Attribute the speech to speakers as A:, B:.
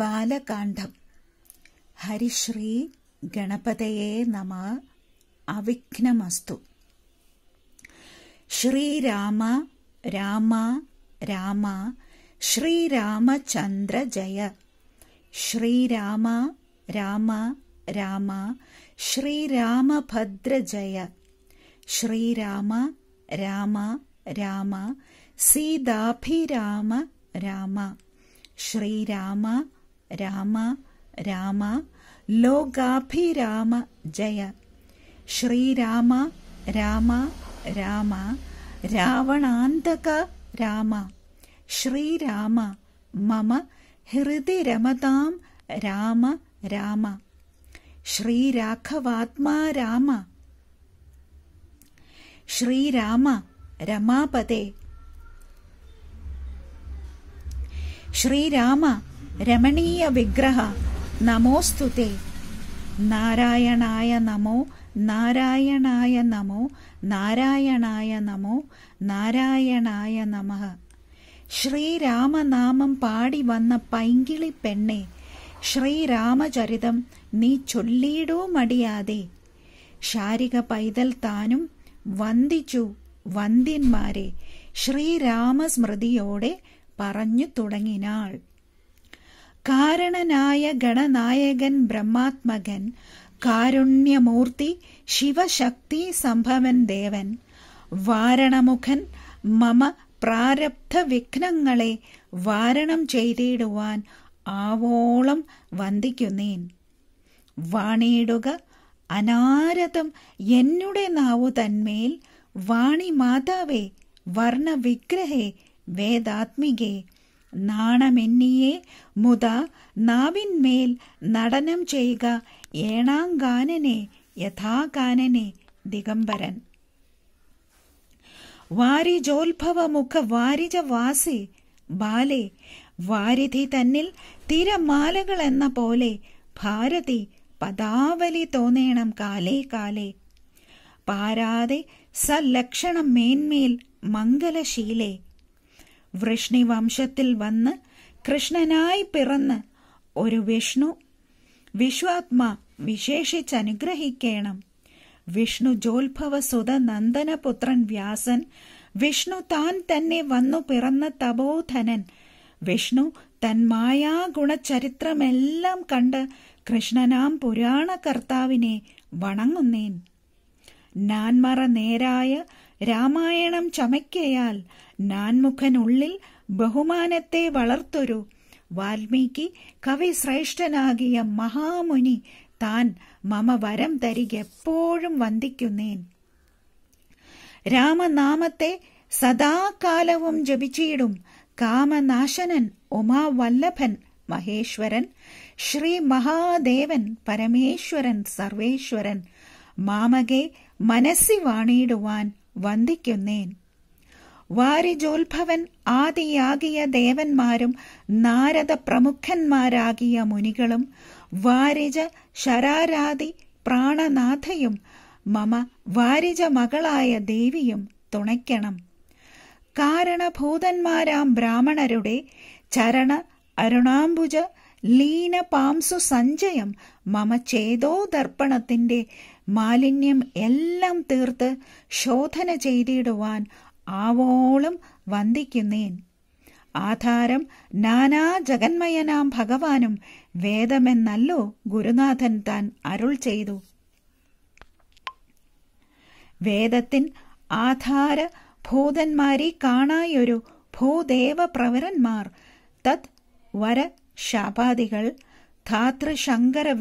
A: ബാലകാന്ഡം ഹരിശ്രീ ഗണപതയെ നമ അവിഘ്നമസ്തു ശ്രീരാമ രാമ രാമ ശ്രീരാമചന്ദ്ര ജയ ശ്രീരാമ രാമ രാമ ശ്രീരാമഭദ്ര ജയ ശ്രീരാമ രാമ രാമ സീതാഭിരാമ രാമ ശ്രീരാമ രാമ രാമ ലോകാഭിരാമ ജയ ശ്രീരാമ രാമ രാമ രാവണാന്തക രാമ ശ്രീരാമ മമ ഹൃദി രാമ രാമ ശ്രീരാഘവാത്മാ രാമ ശ്രീരാമ രമാപതേ ശ്രീരാമ രമണീയ വിഗ്രഹ നമോസ്തുതേ നാരായണായ നമോ നാരായണായ നമോ നാരായണായ നമോ നാരായണായ നമ ശ്രീരാമനാമം പാടി വന്ന പൈങ്കിളി പെണ്ണെ ശ്രീരാമചരിതം നീ ചൊല്ലിയിടൂ മടിയാതെ ശാരിക പൈതൽ താനും വന്ദിച്ചു വന്ദ്യന്മാരെ ശ്രീരാമസ്മൃതിയോടെ പറഞ്ഞു തുടങ്ങിനാൾ കാരണനായ ഗണനായകൻ ബ്രഹ്മാത്മകൻ കാരുണ്യമൂർത്തി ശിവശക്തി സംഭവൻ ദേവൻ വാരണമുഖൻ മമ പ്രാരബ്ധ വിഘ്നങ്ങളെ വാരണം ചെയ്തിടുവാൻ ആവോളം വന്ദിക്കുന്നേൻ വാണിയിടുക അനാരതം എന്നുടെ നാവു തന്മേൽ വാണി മാതാവേ വർണ്ണവിഗ്രഹേ വേദാത്മികേ നാണമെന്നിയെ മുത നാവിന്മേൽ നടനം ചെയ്യുക ഏണാങ്കാനനെ യഥാകാനനെ ദിഗംബരൻ മുഖ വാരിജ വാസി ബാലെ വാരിധി തന്നിൽ തിരമാലകൾ എന്ന പോലെ ഭാരതി പദാവലി തോന്നേണം കാലേ കാലേ പാരാതെ സലക്ഷണം മേന്മേൽ മംഗലശീലേ വൃഷ്ണി വംശത്തിൽ വന്ന് കൃഷ്ണനായി പിറന്ന് ഒരു വിഷ്ണു വിശ്വാത്മ വിശേഷിച്ചനുഗ്രഹിക്കണം വിഷ്ണു ജോത്ഭവ സുത നന്ദനപുത്രൻ വ്യാസൻ വിഷ്ണു താൻ തന്നെ വന്നു പിറന്ന തപോധനൻ വിഷ്ണു തന്മായാ ഗുണചരിത്രമെല്ലാം കണ്ട് കൃഷ്ണനാം പുരാണ കർത്താവിനെ വണങ്ങുന്നേൻ നാൻമറ നേരായ രാമായണം ചമയ്ക്കയാൽ നാൻമുഖനുള്ളിൽ ബഹുമാനത്തെ വളർത്തൊരു വാൽമീകി കവിശ്രേഷ്ഠനാകിയ മഹാമുനി താൻ മമ വരം തരികെപ്പോഴും വന്ദിക്കുന്നേൻ രാമനാമത്തെ സദാകാലവും ജപിച്ചിടും കാമനാശനൻ ഉമാവല്ലഭൻ മഹേശ്വരൻ ശ്രീ മഹാദേവൻ പരമേശ്വരൻ സർവേശ്വരൻ മാമകെ മനസ്സി വാണിയിടുവാൻ വന്ദിക്കുന്നേൻ വാരിജോത്ഭവൻ ആദിയാകിയ ദേവന്മാരും നാരദ പ്രമുഖന്മാരാകിയ മുനികളും വാരിജ ശരാരാദി പ്രാണനാഥയും മമ വാരിജ മകളായ ദേവിയും തുണയ്ക്കണം കാരണഭൂതന്മാരാം ബ്രാഹ്മണരുടെ ചരണ അരുണാംബുജ ലീന പാംസു സഞ്ജയം മമ ചേതോ ദർപ്പണത്തിന്റെ മാലിന്യം എല്ലാം തീർത്ത് ശോധന ചെയ്തിടുവാൻ ആവോളം വന്ദിക്കുന്നേൻ ആധാരം നാനാ ജഗന്മയനാം ഭഗവാനും വേദമെന്നല്ലോ ഗുരുനാഥൻ താൻ അരുൾ ചെയ്തു വേദത്തിൻ ആധാര ഭൂതന്മാരെ കാണായൊരു ഭൂദേവ പ്രവരന്മാർ തത് വര ശാപാദികൾ ധാതൃശങ്കര